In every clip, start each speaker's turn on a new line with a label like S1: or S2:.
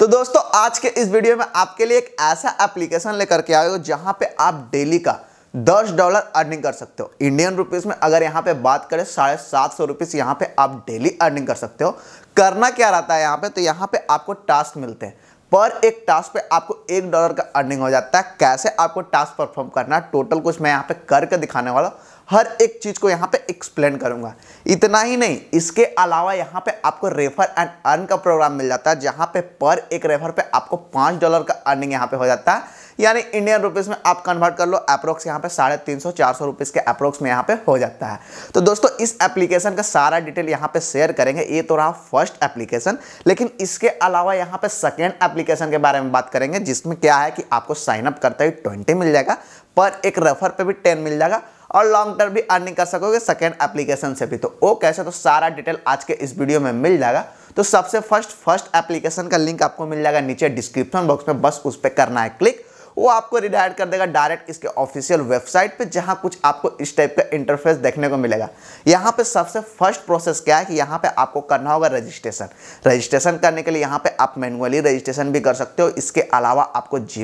S1: तो दोस्तों आज के इस वीडियो में आपके लिए एक ऐसा एप्लीकेशन लेकर के आए हो जहां पे आप डेली का दस डॉलर अर्निंग कर सकते हो इंडियन रुपीस में अगर यहाँ पे बात करें साढ़े सात सौ रुपीज़ यहाँ पे आप डेली अर्निंग कर सकते हो करना क्या रहता है यहाँ पे तो यहाँ पे आपको टास्क मिलते हैं पर एक टास्क पे आपको एक डॉलर का अर्निंग हो जाता है कैसे आपको टास्क परफॉर्म करना है टोटल कुछ मैं यहाँ पे करके दिखाने वाला हर एक चीज़ को यहाँ पे एक्सप्लेन करूँगा इतना ही नहीं इसके अलावा यहाँ पे आपको रेफर एंड अर्न का प्रोग्राम मिल जाता है जहाँ पे पर एक रेफर पे आपको पांच डॉलर का अर्निंग यहाँ पे हो जाता है यानी इंडियन रुपीज़ में आप कन्वर्ट कर लो अप्रोक्स यहाँ पे साढ़े तीन सौ चार सौ रुपीज़ के अप्रोक्स में यहाँ पे हो जाता है तो दोस्तों इस एप्लीकेशन का सारा डिटेल यहाँ पे शेयर करेंगे ये तो रहा फर्स्ट एप्लीकेशन लेकिन इसके अलावा यहाँ पे सेकेंड एप्लीकेशन के बारे में बात करेंगे जिसमें क्या है कि आपको साइनअप करते ही ट्वेंटी मिल जाएगा पर एक रेफर पर भी टेन मिल जाएगा और लॉन्ग टर्म भी अर्निंग कर सकोगे सेकेंड एप्लीकेशन से भी तो वो कैसे तो सारा डिटेल आज के इस वीडियो में मिल जाएगा तो सबसे फर्स्ट फर्स्ट एप्लीकेशन का लिंक आपको मिल जाएगा नीचे डिस्क्रिप्शन बॉक्स में बस उस पर करना है क्लिक वो आपको रिडायरेक्ट कर देगा डायरेक्ट इसके ऑफिशियल वेबसाइट पे जहाँ कुछ आपको इस टाइप का इंटरफेस देखने को मिलेगा यहाँ पे सबसे फर्स्ट प्रोसेस क्या है कि यहाँ पे आपको करना होगा रजिस्ट्रेशन रजिस्ट्रेशन करने के लिए यहाँ पे आप मैनुअली रजिस्ट्रेशन भी कर सकते हो इसके अलावा आपको जी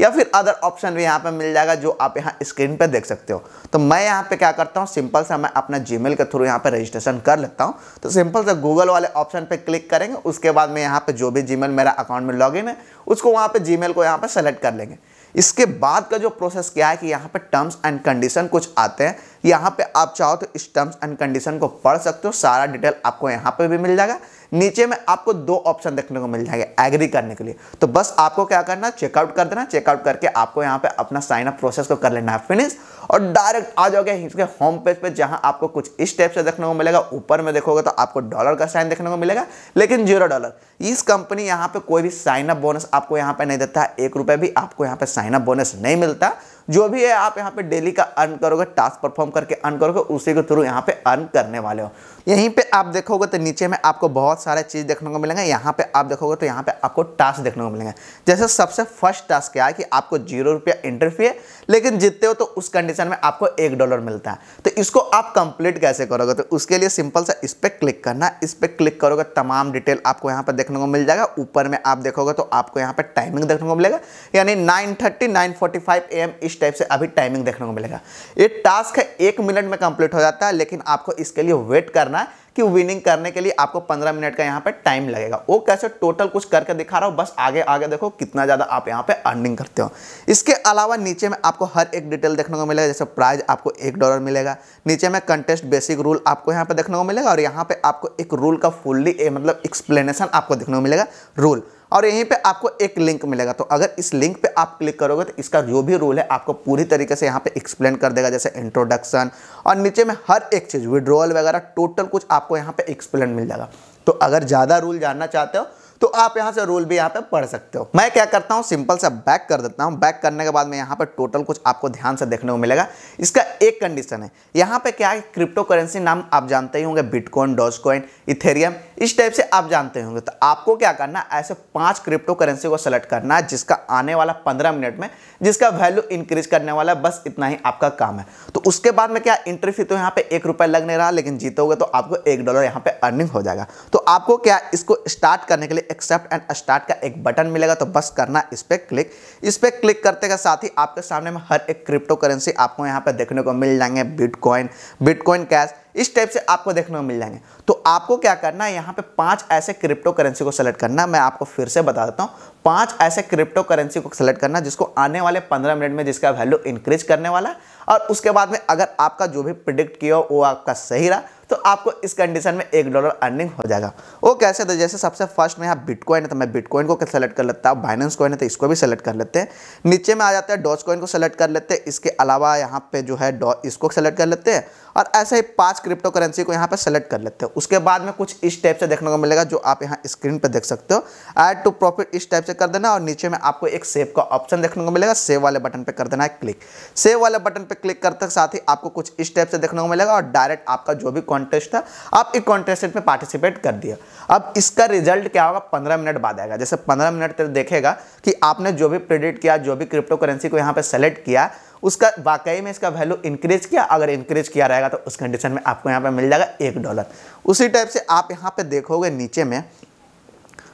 S1: या फिर अदर ऑप्शन भी यहाँ पर मिल जाएगा जो आप यहाँ स्क्रीन पर देख सकते हो तो मैं यहाँ पर क्या करता हूँ सिंपल सा मैं अपना जी के थ्रू यहाँ पर रजिस्ट्रेशन कर लेता हूँ तो सिंपल से गूगल वाले ऑप्शन पर क्लिक करेंगे उसके बाद में यहाँ पर जो भी जी मेरा अकाउंट में लॉग है उसको वहाँ पर जी को यहाँ पर सेलेक्ट कर लेंगे इसके बाद का जो प्रोसेस क्या है कि यहाँ पे टर्म्स एंड कंडीशन कुछ आते हैं यहाँ पे आप चाहो तो इस टर्म्स एंड कंडीशन को पढ़ सकते हो सारा डिटेल आपको यहाँ पे भी मिल जाएगा नीचे में आपको दो ऑप्शन देखने को मिल जाएंगे एग्री करने के लिए तो बस आपको क्या करना चेकआउट कर देना चेकआउट करके आपको यहाँ पे अपना साइन अप प्रोसेस को कर लेना है फिनिश और डायरेक्ट आ जाओगे इसके होम पेज पे जहाँ आपको कुछ इस टाइप से देखने को मिलेगा ऊपर में देखोगे तो आपको डॉलर का साइन देखने को मिलेगा लेकिन जीरो डॉलर इस कंपनी यहाँ पे कोई भी साइन अप बोनस आपको यहाँ पे नहीं देता है एक रुपये भी आपको यहाँ पे साइन अप बोनस नहीं मिलता जो भी है आप यहाँ पे डेली का अर्न करोगे टास्क परफॉर्म करके अर्न करोगे उसी के थ्रू यहाँ पे अर्न करने वाले हो यहीं पे आप देखोगे तो नीचे में आपको बहुत सारे चीज़ देखने को मिलेंगे यहाँ पे आप देखोगे तो यहाँ पे आपको टास्क देखने को मिलेंगे जैसे सबसे फर्स्ट टास्क क्या है कि आपको जीरो रुपया एंट्री फी है लेकिन जीतते हो तो उस कंडीशन में आपको एक डॉलर मिलता है तो इसको आप कंप्लीट कैसे करोगे तो उसके लिए सिंपल सा इस पर क्लिक करना इस पर क्लिक करोगे तमाम डिटेल आपको यहाँ पर देखने को मिल जाएगा ऊपर में आप देखोगे तो आपको यहाँ पर टाइमिंग देखने को मिलेगा यानी nine thirty nine forty five M इस टाइप से अभी टाइमिंग देखने को मिलेगा ये टास्क है एक मिनट में कंप्लीट हो जाता है लेकिन आपको इसके लिए वेट करना करना कि विनिंग करने के लिए आपको 15 मिनट का यहाँ पे टाइम लगेगा वो कैसे टोटल कुछ करके दिखा रहा हूँ बस आगे आगे देखो कितना ज़्यादा आप यहाँ पे अर्निंग करते हो इसके अलावा नीचे में आपको हर एक डिटेल देखने को मिलेगा जैसे प्राइज आपको एक डॉलर मिलेगा नीचे में कंटेस्ट बेसिक रूल आपको यहाँ पर देखने को मिलेगा और यहाँ पर आपको एक रूल का फुल्ली मतलब एक्सप्लेनेशन आपको देखने को मिलेगा रूल और यहीं पे आपको एक लिंक मिलेगा तो अगर इस लिंक पे आप क्लिक करोगे तो इसका जो भी रूल है आपको पूरी तरीके से यहाँ पे एक्सप्लेन कर देगा जैसे इंट्रोडक्शन और नीचे में हर एक चीज़ विड्रोवल वगैरह टोटल कुछ आपको यहाँ पे एक्सप्लेन मिल जाएगा तो अगर ज़्यादा रूल जानना चाहते हो तो आप यहाँ से रूल भी यहाँ पे पढ़ सकते हो मैं क्या करता हूँ सिंपल सा बैक कर देता हूँ बैक करने के बाद में यहाँ पर टोटल कुछ आपको ध्यान से देखने को मिलेगा इसका एक कंडीशन है यहाँ पे क्या है क्रिप्टो करेंसी नाम आप जानते ही होंगे बिटकॉइन डॉजकॉइन इथेरियम इस टाइप से आप जानते होंगे तो आपको क्या करना ऐसे पांच क्रिप्टो करेंसी को सेलेक्ट करना है जिसका आने वाला पंद्रह मिनट में जिसका वैल्यू इंक्रीज करने वाला है बस इतना ही आपका काम है तो उसके बाद में क्या इंट्री फी तो यहाँ पे एक रुपये लगने रहा लेकिन जीतोगे तो आपको एक डॉलर यहाँ पे अर्निंग हो जाएगा तो आपको क्या इसको स्टार्ट करने के लिए एक्सेप्ट एंड स्टार्ट का एक बटन मिलेगा तो बस करना इस पर क्लिक इस पर क्लिक करते का साथ ही आपके सामने में हर एक क्रिप्टो करेंसी आपको यहाँ पर देखने को मिल जाएंगे बिटकॉइन बिटकॉइन कैश इस टाइप से आपको देखने को मिल जाएंगे तो आपको क्या करना है यहाँ पे पांच ऐसे क्रिप्टो करेंसी को सेलेक्ट करना मैं आपको फिर से बता देता हूँ पांच ऐसे क्रिप्टो करेंसी को सेलेक्ट करना जिसको आने वाले पंद्रह मिनट में जिसका वैल्यू इंक्रीज करने वाला और उसके बाद में अगर आपका जो भी प्रिडिक्ट किया वो आपका सही रहा तो आपको इस कंडीशन में एक डॉलर अर्निंग हो जाएगा वो कैसे तो जैसे सबसे फर्स्ट में यहाँ बिटकॉइन है तो मैं बिटकॉइन को सेलेक्ट कर लेता हूँ बाइनेंस कॉइन है तो इसको भी सेलेक्ट कर लेते हैं नीचे में आ जाता है डॉच कॉइन को सेलेक्ट कर लेते हैं इसके अलावा यहाँ पे जो है डॉ इसको सेलेक्ट कर लेते हैं और ऐसे ही पांच क्रिप्टो करेंसी को यहाँ पर सेलेक्ट कर लेते हो उसके बाद में कुछ इस टाइप से देखने को मिलेगा जो आप यहाँ स्क्रीन पर देख सकते हो ऐड टू प्रॉफिट इस टाइप से कर देना और नीचे में आपको एक सेव का ऑप्शन देखने को मिलेगा सेव वाले बटन पर कर देना है क्लिक सेव वाले बटन पर क्लिक करते साथ ही आपको कुछ इस टाइप से देखने को मिलेगा और डायरेक्ट आपका जो भी कॉन्टेस्ट था आप एक कॉन्टेस्ट में पार्टिसिपेट कर दिया अब इसका रिजल्ट क्या होगा पंद्रह मिनट बाद आएगा जैसे पंद्रह मिनट तक देखेगा कि आपने जो भी प्रेडिक्ट किया जो भी क्रिप्टो करेंसी को यहाँ पे सेलेक्ट किया उसका वाकई में इसका वैल्यू इंक्रीज किया अगर इंक्रीज किया रहेगा तो उस कंडीशन में आपको यहाँ पर मिल जाएगा एक डॉलर उसी टाइप से आप यहाँ पर देखोगे नीचे में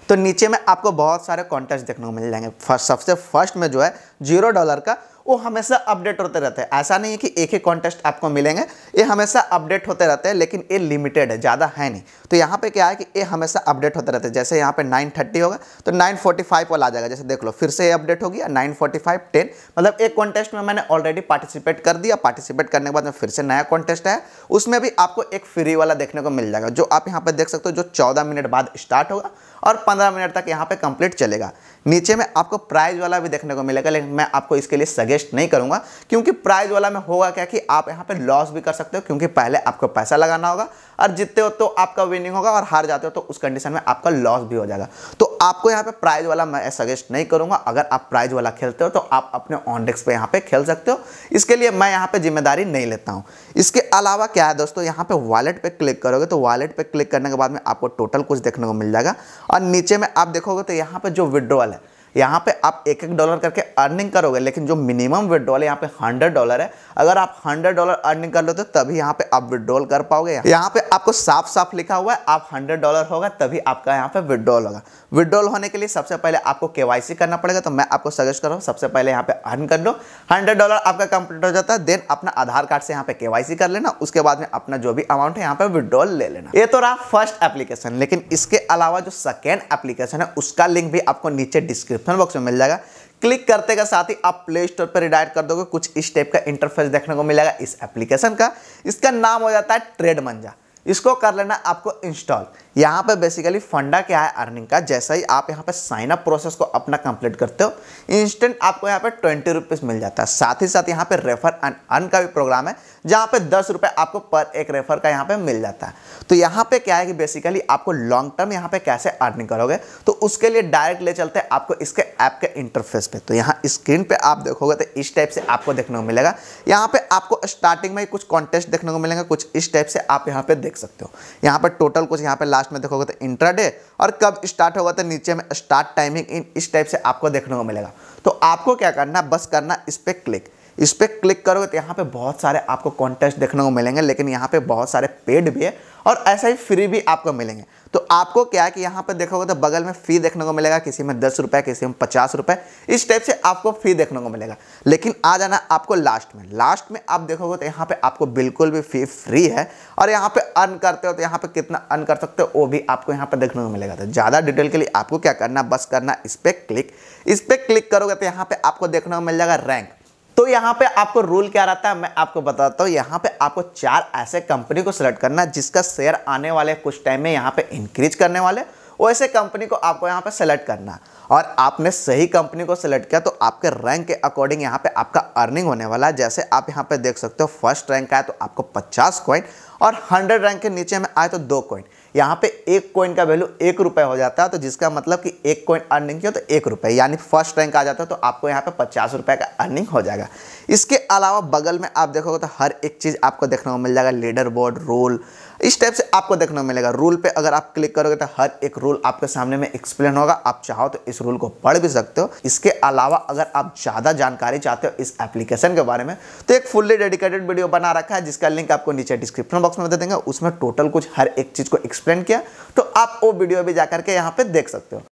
S1: तो नीचे में आपको बहुत सारे कॉन्टेस्ट देखने को मिल जाएंगे फर्स्ट सबसे फर्स्ट में जो है जीरो डॉलर का वो हमेशा अपडेट होते रहते हैं ऐसा नहीं है कि एक ही कॉन्टेस्ट आपको मिलेंगे ये हमेशा अपडेट होते रहते हैं लेकिन ये लिमिटेड है ज़्यादा है नहीं तो यहाँ पे क्या है कि ये हमेशा अपडेट होते रहते हैं जैसे यहाँ पे 9:30 होगा तो 9:45 वाला आ जाएगा जैसे देख लो फिर से ये अपडेट हो गया 9:45 फोर्टी मतलब एक कॉन्टेस्ट में मैंने ऑलरेडी पार्टिसिपेट कर दिया पार्टिसिपेट करने के बाद में फिर से नया कॉन्टेस्ट है उसमें भी आपको एक फ्री वाला देखने को मिल जाएगा जो आप यहाँ पर देख सकते हो जो चौदह मिनट बाद स्टार्ट होगा और 15 मिनट तक यहाँ पे कंप्लीट चलेगा नीचे में आपको प्राइज वाला भी देखने को मिलेगा लेकिन मैं आपको इसके लिए सजेस्ट नहीं करूँगा क्योंकि प्राइज वाला में होगा क्या कि आप यहाँ पर लॉस भी कर सकते हो क्योंकि पहले आपको पैसा लगाना होगा और जीतते हो तो आपका विनिंग होगा और हार जाते हो तो उस कंडीशन में आपका लॉस भी हो जाएगा तो आपको यहाँ पे प्राइज वाला मैं सजेस्ट नहीं करूँगा अगर आप प्राइज वाला खेलते हो तो आप अपने ऑन डेस्क पे यहाँ पे खेल सकते हो इसके लिए मैं यहाँ पे जिम्मेदारी नहीं लेता हूँ इसके अलावा क्या है दोस्तों यहाँ पे वॉलेट पर क्लिक करोगे तो वॉलेट पर क्लिक करने के बाद में आपको टोटल कुछ देखने को मिल जाएगा और नीचे में आप देखोगे तो यहाँ पे जो विड्रॉल है यहाँ पे आप एक एक डॉलर करके अर्निंग करोगे लेकिन जो मिनिमम विदड्रॉल यहाँ पे हंड्रेड डॉलर है अगर आप हंड्रेड डॉलर अर्निंग कर लेते हो तभी यहाँ पे आप विदड्रॉल कर पाओगे यहाँ पे आपको साफ साफ लिखा हुआ है आप हंड्रेड डॉलर होगा तभी आपका यहाँ पे विदड्रॉल होगा विदड्रॉल होने के लिए सबसे पहले आपको के करना पड़ेगा तो मैं आपको सजेस्ट करूँ सबसे पहले यहाँ पे अर्न कर लो हंड्रेड डॉलर आपका कंप्लीट हो जाता है देन अपना आधार कार्ड से यहाँ पे के कर लेना उसके बाद में अपना जो भी अमाउंट है यहाँ पे विदड्रॉल ले लेना ये तो रहा फर्स्ट एप्लीकेशन लेकिन इसके अलावा जो सेकेंड एप्लीकेशन है उसका लिंक भी आपको नीचे डिस्क्रिप्शन बॉक्स में मिल जाएगा क्लिक करते का साथ ही आप प्ले स्टोर पर रिडायरेक्ट कर दोगे कुछ इस टाइप का इंटरफेस देखने को मिलेगा इस एप्लीकेशन का इसका नाम हो जाता है ट्रेड मंजा इसको कर लेना आपको इंस्टॉल यहाँ पर बेसिकली फंडा क्या है अर्निंग का जैसा ही आप यहाँ पर साइन अप प्रोसेस को अपना कंप्लीट करते हो इंस्टेंट आपको यहाँ पर ट्वेंटी रुपीज़ मिल जाता है साथ ही साथ यहाँ पर रेफर एंड अर्न का भी प्रोग्राम है जहाँ पर दस रुपये आपको पर एक रेफर का यहाँ पर मिल जाता है तो यहाँ पर क्या है कि बेसिकली आपको लॉन्ग टर्म यहाँ पर कैसे अर्निंग करोगे तो उसके लिए डायरेक्ट ले चलते हैं आपको इसके ऐप के इंटरफेस पर तो यहाँ स्क्रीन पर आप देखोगे तो इस टाइप से आपको देखने को मिलेगा यहाँ पर आपको स्टार्टिंग में कुछ कॉन्टेस्ट देखने को मिलेगा कुछ इस टाइप से आप यहाँ पर देख सकते हो यहाँ पर टोटल कुछ यहाँ पर लास्ट लास्ट में देखोगे तो इंट्राडे और कब स्टार्ट होगा तो नीचे में स्टार्ट टाइमिंग इन इस टाइप से आपको देखने को मिलेगा तो आपको क्या करना बस करना इस पर क्लिक इस पर क्लिक करोगे तो यहाँ पे बहुत सारे आपको कॉन्टेस्ट देखने को मिलेंगे लेकिन यहाँ पे बहुत सारे पेड भी है और ऐसा ही फ्री भी आपको मिलेंगे तो आपको क्या है कि यहाँ पे देखोगे तो बगल में फ़ी देखने को मिलेगा किसी में दस रुपये किसी में पचास रुपये इस टाइप से आपको फ़ी देखने को मिलेगा लेकिन आ जाना आपको लास्ट में लास्ट में आप देखोगे तो यहाँ पे आपको बिल्कुल भी फ़ी फ्री है और यहाँ पे अर्न करते हो तो यहाँ पे कितना अर्न कर सकते हो वो भी आपको यहाँ पर देखने को मिलेगा तो ज़्यादा डिटेल के लिए आपको क्या करना बस करना इस पर क्लिक इस पर क्लिक करोगे तो यहाँ पर आपको देखने को मिल जाएगा रैंक तो यहाँ पे आपको रूल क्या रहता है मैं आपको बताता हूँ यहाँ पे आपको चार ऐसे कंपनी को सिलेक्ट करना है जिसका शेयर आने वाले कुछ टाइम में यहाँ पे इंक्रीज करने वाले वैसे कंपनी को आपको यहाँ पे सेलेक्ट करना है और आपने सही कंपनी को सेलेक्ट किया तो आपके रैंक के अकॉर्डिंग यहाँ पे आपका अर्निंग होने वाला है जैसे आप यहाँ पे देख सकते हो फर्स्ट रैंक आए तो आपको 50 कॉइन और 100 रैंक के नीचे में आए तो दो कॉइन यहाँ पे एक कॉइन का वैल्यू एक रुपये हो जाता है तो जिसका मतलब कि एक कॉइन अर्निंग किया तो एक रुपये यानी फर्स्ट रैंक आ जाता है तो आपको यहाँ पे पचास रुपये का अर्निंग हो जाएगा इसके अलावा बगल में आप देखोगे तो हर एक चीज़ आपको देखने को मिल जाएगा लीडर बोर्ड रोल इस टाइप से आपको देखने को मिलेगा रूल पे अगर आप क्लिक करोगे तो हर एक रूल आपके सामने में एक्सप्लेन होगा आप चाहो तो इस रूल को पढ़ भी सकते हो इसके अलावा अगर आप ज़्यादा जानकारी चाहते हो इस एप्लीकेशन के बारे में तो एक फुल्ली डेडिकेटेड वीडियो बना रखा है जिसका लिंक आपको नीचे डिस्क्रिप्शन बॉक्स में दे देंगे उसमें टोटल कुछ हर एक चीज़ को एक्सप्लेन किया तो आप वो वीडियो भी जाकर के यहाँ पे देख सकते हो